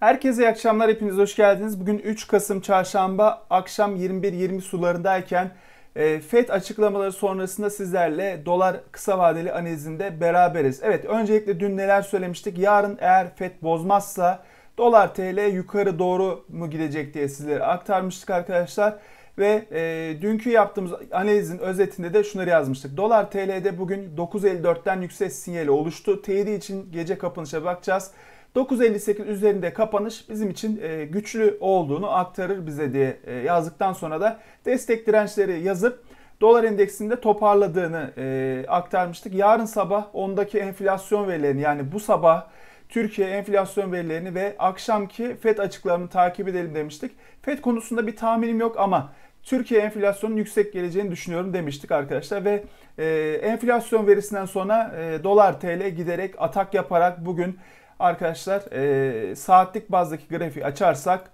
Herkese iyi akşamlar, hepiniz hoş geldiniz. Bugün 3 Kasım Çarşamba akşam 21.20 sularındayken e, FED açıklamaları sonrasında sizlerle dolar kısa vadeli analizinde beraberiz. Evet öncelikle dün neler söylemiştik? Yarın eğer FED bozmazsa dolar TL yukarı doğru mu gidecek diye sizlere aktarmıştık arkadaşlar. Ve e, dünkü yaptığımız analizin özetinde de şunları yazmıştık. Dolar TL'de bugün 9.54'ten yüksek sinyali oluştu. TD için gece kapanışa bakacağız. 9.58 üzerinde kapanış bizim için e, güçlü olduğunu aktarır bize diye e, yazdıktan sonra da destek dirençleri yazıp dolar endeksinde toparladığını e, aktarmıştık. Yarın sabah ondaki enflasyon verilerini yani bu sabah Türkiye enflasyon verilerini ve akşamki FED açıklarını takip edelim demiştik. FED konusunda bir tahminim yok ama Türkiye enflasyonun yüksek geleceğini düşünüyorum demiştik arkadaşlar ve e, enflasyon verisinden sonra e, dolar TL giderek atak yaparak bugün arkadaşlar e, saatlik bazdaki grafiği açarsak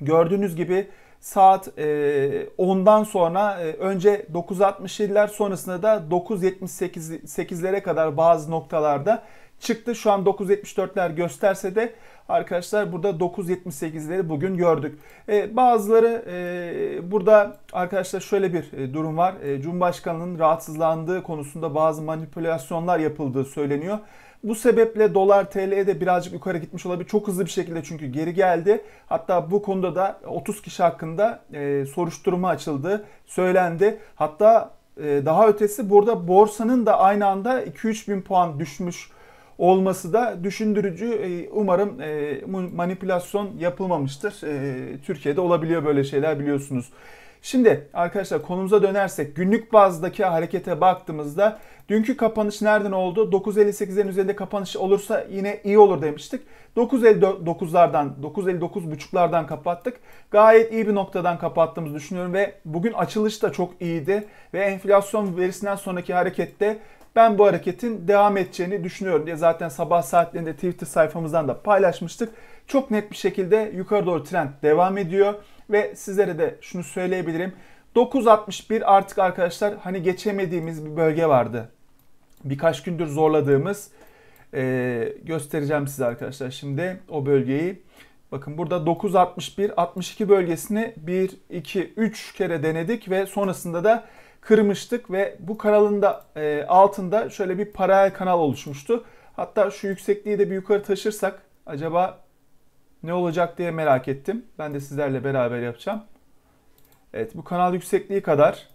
gördüğünüz gibi saat e, 10'dan sonra e, önce 9.67'ler sonrasında da 9.78'lere kadar bazı noktalarda çıktı. Şu an 9.74'ler gösterse de arkadaşlar burada 9.78'leri bugün gördük. E, bazıları e, burada arkadaşlar şöyle bir e, durum var. E, Cumhurbaşkanının rahatsızlandığı konusunda bazı manipülasyonlar yapıldığı söyleniyor. Bu sebeple dolar TL'ye de birazcık yukarı gitmiş olabilir. Çok hızlı bir şekilde çünkü geri geldi. Hatta bu konuda da 30 kişi hakkında e, soruşturma açıldı, söylendi. Hatta e, daha ötesi burada borsanın da aynı anda 2-3 bin puan düşmüş olması da düşündürücü. E, umarım e, manipülasyon yapılmamıştır. E, Türkiye'de olabiliyor böyle şeyler biliyorsunuz. Şimdi arkadaşlar konumuza dönersek günlük bazdaki harekete baktığımızda dünkü kapanış nereden oldu? 9.58'lerin üzerinde kapanış olursa yine iyi olur demiştik. 9.59'lardan 9.59.5'lardan kapattık. Gayet iyi bir noktadan kapattığımızı düşünüyorum ve bugün açılış da çok iyiydi ve enflasyon verisinden sonraki harekette ben bu hareketin devam edeceğini düşünüyorum diye zaten sabah saatlerinde Twitter sayfamızdan da paylaşmıştık. Çok net bir şekilde yukarı doğru trend devam ediyor ve sizlere de şunu söyleyebilirim. 9.61 artık arkadaşlar hani geçemediğimiz bir bölge vardı. Birkaç gündür zorladığımız e, göstereceğim size arkadaşlar şimdi o bölgeyi. Bakın burada 9.61 62 bölgesini 1 2 3 kere denedik ve sonrasında da kırmıştık ve bu kanalın da e, altında şöyle bir paralel kanal oluşmuştu. Hatta şu yüksekliği de bir yukarı taşırsak acaba ne olacak diye merak ettim. Ben de sizlerle beraber yapacağım. Evet bu kanal yüksekliği kadar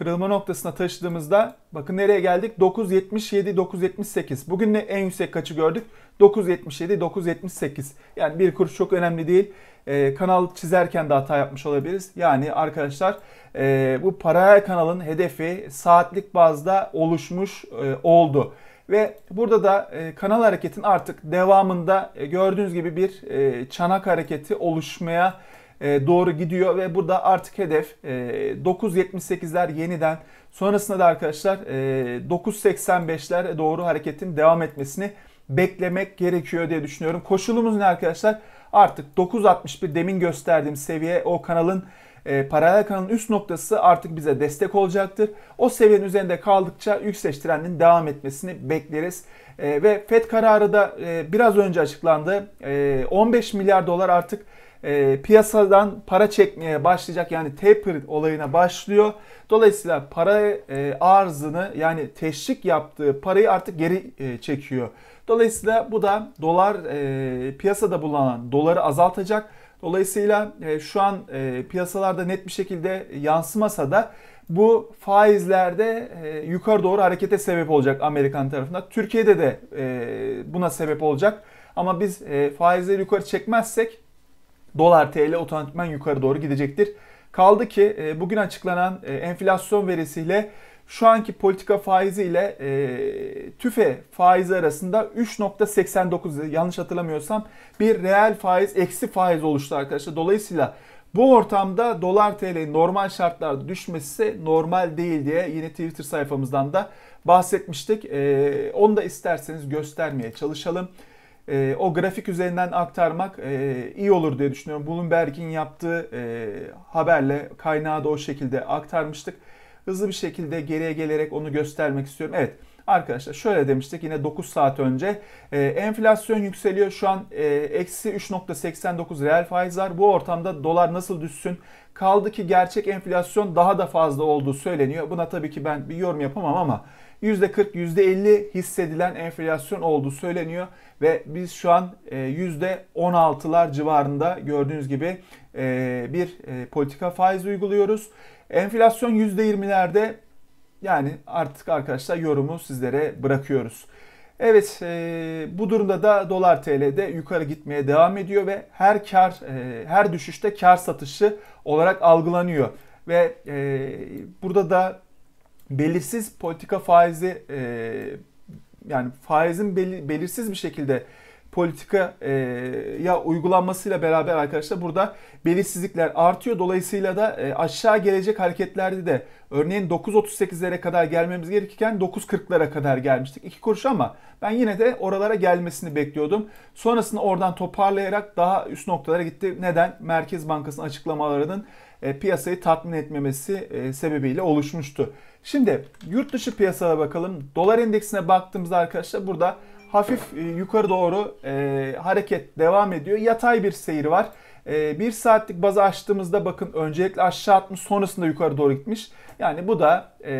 kırılma noktasına taşıdığımızda bakın nereye geldik? 9.77, 9.78. Bugün ne en yüksek kaçı gördük? 9.77, 9.78. Yani bir kuruş çok önemli değil. Ee, kanal çizerken de hata yapmış olabiliriz. Yani arkadaşlar e, bu paralel kanalın hedefi saatlik bazda oluşmuş e, oldu. Ve burada da e, kanal hareketin artık devamında e, gördüğünüz gibi bir e, çanak hareketi oluşmaya başladı e, doğru gidiyor ve burada artık hedef 9.78'ler e, yeniden sonrasında da arkadaşlar 9.85'ler e, doğru hareketin devam etmesini beklemek gerekiyor diye düşünüyorum. Koşulumuz ne arkadaşlar? Artık 9.61 demin gösterdiğim seviye o kanalın e, paralel kanalın üst noktası artık bize destek olacaktır. O seviyenin üzerinde kaldıkça yükseliş trendinin devam etmesini bekleriz. E, ve FED kararı da e, biraz önce açıklandı. E, 15 milyar dolar artık e, piyasadan para çekmeye başlayacak yani taper olayına başlıyor. Dolayısıyla para e, arzını yani teşvik yaptığı parayı artık geri e, çekiyor. Dolayısıyla bu da dolar e, piyasada bulunan doları azaltacak. Dolayısıyla e, şu an e, piyasalarda net bir şekilde yansımasa da bu faizlerde e, yukarı doğru harekete sebep olacak Amerikan tarafında. Türkiye'de de e, buna sebep olacak. Ama biz e, faizleri yukarı çekmezsek dolar TL otomatikman yukarı doğru gidecektir. Kaldı ki e, bugün açıklanan e, enflasyon verisiyle şu anki politika faizi ile e, tüfe faizi arasında 3.89 yanlış hatırlamıyorsam bir reel faiz eksi faiz oluştu arkadaşlar. Dolayısıyla bu ortamda dolar TL normal şartlarda düşmesi normal değil diye yine Twitter sayfamızdan da bahsetmiştik. Ee, onu da isterseniz göstermeye çalışalım e, o grafik üzerinden aktarmak e, iyi olur diye düşünüyorum. Bloomberg'in yaptığı e, haberle kaynağı da o şekilde aktarmıştık. Hızlı bir şekilde geriye gelerek onu göstermek istiyorum. Evet arkadaşlar şöyle demiştik yine 9 saat önce e, enflasyon yükseliyor şu an e, eksi 3.89 reel faizler bu ortamda dolar nasıl düşsün kaldı ki gerçek enflasyon daha da fazla olduğu söyleniyor buna tabii ki ben bir yorum yapamam ama %40, %50 hissedilen enflasyon olduğu söyleniyor ve biz şu an %16'lar e, civarında gördüğünüz gibi e, bir e, politika faiz uyguluyoruz. Enflasyon %20'lerde yani artık arkadaşlar yorumu sizlere bırakıyoruz. Evet bu durumda da dolar TL'de yukarı gitmeye devam ediyor ve her kar her düşüşte kar satışı olarak algılanıyor. Ve burada da belirsiz politika faizi e, yani faizin bel, belirsiz bir şekilde politika e, ya uygulanmasıyla beraber arkadaşlar burada belirsizlikler artıyor. Dolayısıyla da e, aşağı gelecek hareketlerde de örneğin 9.38'lere kadar gelmemiz gerekirken 9.40'lara kadar gelmiştik. 2 kuruş ama ben yine de oralara gelmesini bekliyordum. Sonrasında oradan toparlayarak daha üst noktalara gitti. Neden? Merkez Bankası'nın açıklamalarının e, piyasayı tatmin etmemesi e, sebebiyle oluşmuştu. Şimdi yurt dışı piyasalara bakalım. Dolar endeksine baktığımızda arkadaşlar burada hafif e, yukarı doğru hareket devam ediyor. Yatay bir seyir var. E, bir saatlik bazı açtığımızda bakın öncelikle aşağı atmış sonrasında yukarı doğru gitmiş. Yani bu da e,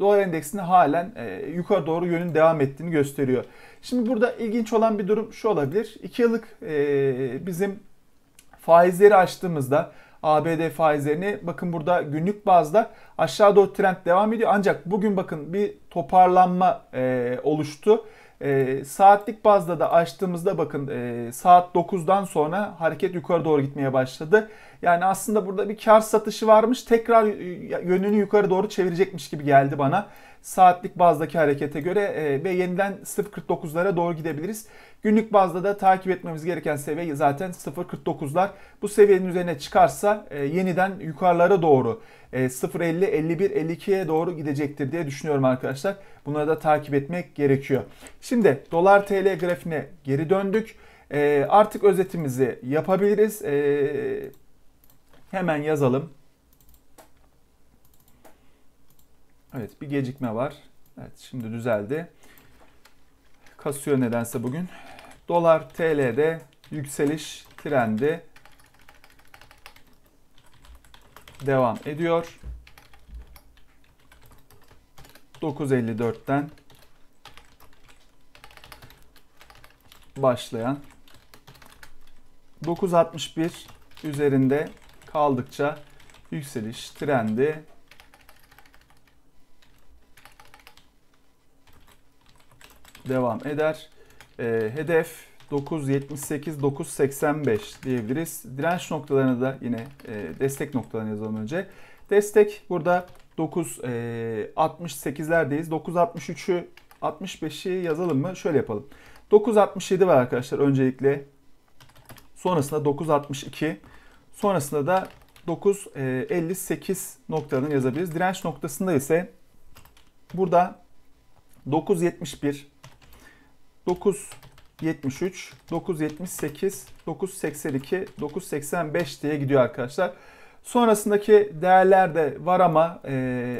dolar endeksini halen e, yukarı doğru yönün devam ettiğini gösteriyor. Şimdi burada ilginç olan bir durum şu olabilir. 2 yıllık e, bizim faizleri açtığımızda ABD faizlerini. Bakın burada günlük bazda aşağı doğru trend devam ediyor. Ancak bugün bakın bir toparlanma e, oluştu. E, saatlik bazda da açtığımızda bakın e, saat 9'dan sonra hareket yukarı doğru gitmeye başladı. Yani aslında burada bir kar satışı varmış. Tekrar yönünü yukarı doğru çevirecekmiş gibi geldi bana. Saatlik bazdaki harekete göre e, ve yeniden 0.49'lara doğru gidebiliriz. Günlük bazda da takip etmemiz gereken seviye zaten 0.49'lar. Bu seviyenin üzerine çıkarsa e, yeniden yukarılara doğru e, 0.50, 51, 52'ye doğru gidecektir diye düşünüyorum arkadaşlar. Bunları da takip etmek gerekiyor. Şimdi dolar TL grafiğine geri döndük. E, artık özetimizi yapabiliriz. E, Hemen yazalım. Evet bir gecikme var. Evet şimdi düzeldi. Kasıyor nedense bugün. Dolar TL'de yükseliş trendi devam ediyor. 9.54'ten başlayan 9.61 üzerinde kaldıkça yükseliş trendi devam eder. E, hedef 9.78-9.85 diyebiliriz. Direnç noktalarını da yine e, destek noktalarını yazalım önce. Destek burada 9.68'lerdeyiz. 9.63'ü 65'i yazalım mı? Şöyle yapalım. 9.67 var arkadaşlar öncelikle. Sonrasında 9.62 Sonrasında da 9.58 e, noktalarını yazabiliriz. Direnç noktasında ise burada 9.71, 9.73, 9.78, 9.82, 9.85 diye gidiyor arkadaşlar. Sonrasındaki değerler de var ama e,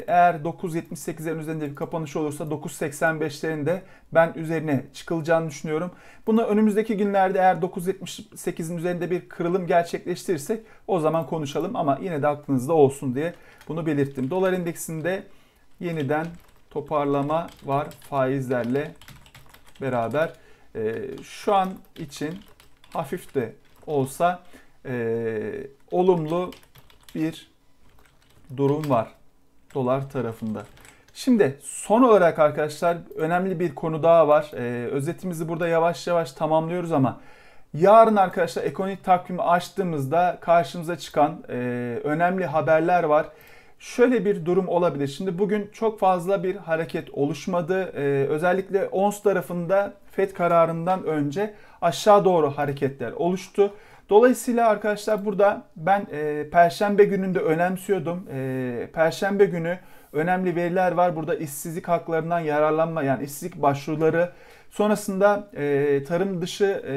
eğer 9.78'lerin üzerinde bir kapanış olursa 9.85'lerin de ben üzerine çıkılacağını düşünüyorum. Bunu önümüzdeki günlerde eğer 9.78'in üzerinde bir kırılım gerçekleştirirsek o zaman konuşalım ama yine de aklınızda olsun diye bunu belirttim. Dolar endeksinde yeniden toparlama var faizlerle beraber. E, şu an için hafif de olsa e, olumlu bir durum var dolar tarafında. Şimdi son olarak arkadaşlar önemli bir konu daha var. Ee, özetimizi burada yavaş yavaş tamamlıyoruz ama yarın arkadaşlar ekonomik takvimi açtığımızda karşımıza çıkan e, önemli haberler var. Şöyle bir durum olabilir. Şimdi bugün çok fazla bir hareket oluşmadı. Ee, özellikle ONS tarafında FED kararından önce aşağı doğru hareketler oluştu. Dolayısıyla arkadaşlar burada ben e, Perşembe gününde önemsiyordum. E, Perşembe günü önemli veriler var. Burada işsizlik haklarından yararlanma yani işsizlik başvuruları. Sonrasında e, tarım dışı e,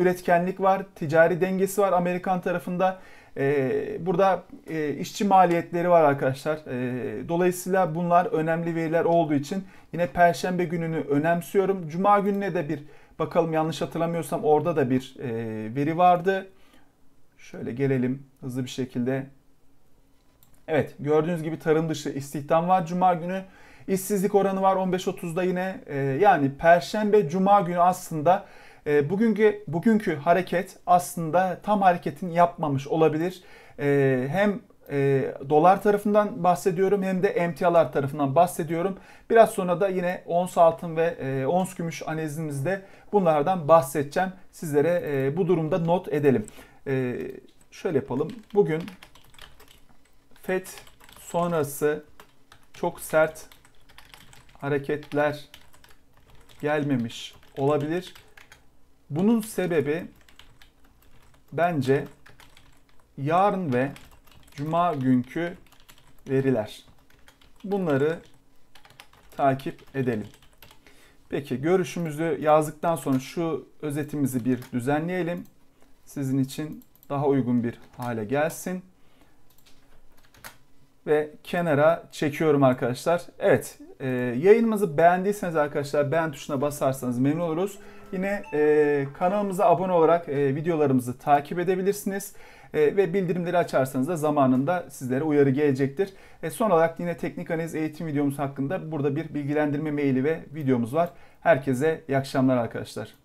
üretkenlik var. Ticari dengesi var Amerikan tarafında. E, burada e, işçi maliyetleri var arkadaşlar. E, dolayısıyla bunlar önemli veriler olduğu için yine Perşembe gününü önemsiyorum. Cuma gününe de bir Bakalım yanlış hatırlamıyorsam orada da bir e, veri vardı. Şöyle gelelim hızlı bir şekilde. Evet gördüğünüz gibi tarım dışı istihdam var cuma günü. İşsizlik oranı var 15.30'da yine. E, yani perşembe cuma günü aslında e, bugünkü bugünkü hareket aslında tam hareketin yapmamış olabilir. E, hem e, dolar tarafından bahsediyorum hem de emtialar tarafından bahsediyorum. Biraz sonra da yine ons altın ve e, ons gümüş analizimizde bunlardan bahsedeceğim. Sizlere e, bu durumda not edelim. E, şöyle yapalım. Bugün FED sonrası çok sert hareketler gelmemiş olabilir. Bunun sebebi bence yarın ve cuma günkü veriler. Bunları takip edelim. Peki görüşümüzü yazdıktan sonra şu özetimizi bir düzenleyelim. Sizin için daha uygun bir hale gelsin. Ve kenara çekiyorum arkadaşlar. Evet e, yayınımızı beğendiyseniz arkadaşlar beğen tuşuna basarsanız memnun oluruz. Yine e, kanalımıza abone olarak e, videolarımızı takip edebilirsiniz. E, ve bildirimleri açarsanız da zamanında sizlere uyarı gelecektir. E, son olarak yine teknik analiz eğitim videomuz hakkında burada bir bilgilendirme maili ve videomuz var. Herkese iyi akşamlar arkadaşlar.